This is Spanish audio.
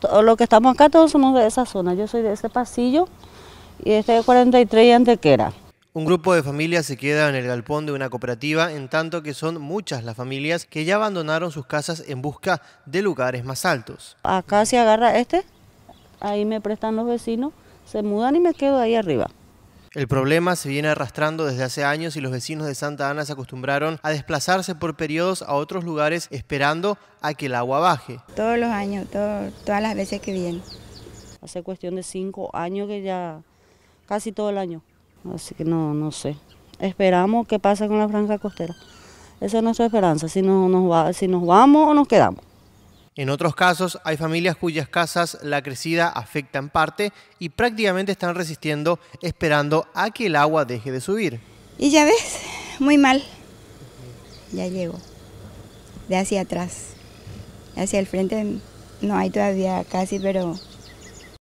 Todos los que estamos acá, todos somos de esa zona. Yo soy de ese pasillo y este es 43 y Antequera. Un grupo de familias se queda en el galpón de una cooperativa, en tanto que son muchas las familias que ya abandonaron sus casas en busca de lugares más altos. Acá se agarra este, ahí me prestan los vecinos, se mudan y me quedo ahí arriba. El problema se viene arrastrando desde hace años y los vecinos de Santa Ana se acostumbraron a desplazarse por periodos a otros lugares esperando a que el agua baje. Todos los años, todas las veces que viene. Hace cuestión de cinco años que ya, casi todo el año. Así que no, no sé. Esperamos qué pasa con la franja costera. Esa es nuestra esperanza, si, no, nos va, si nos vamos o nos quedamos. En otros casos, hay familias cuyas casas la crecida afecta en parte y prácticamente están resistiendo esperando a que el agua deje de subir. Y ya ves, muy mal. Ya llego. De hacia atrás. Hacia el frente no hay todavía casi, pero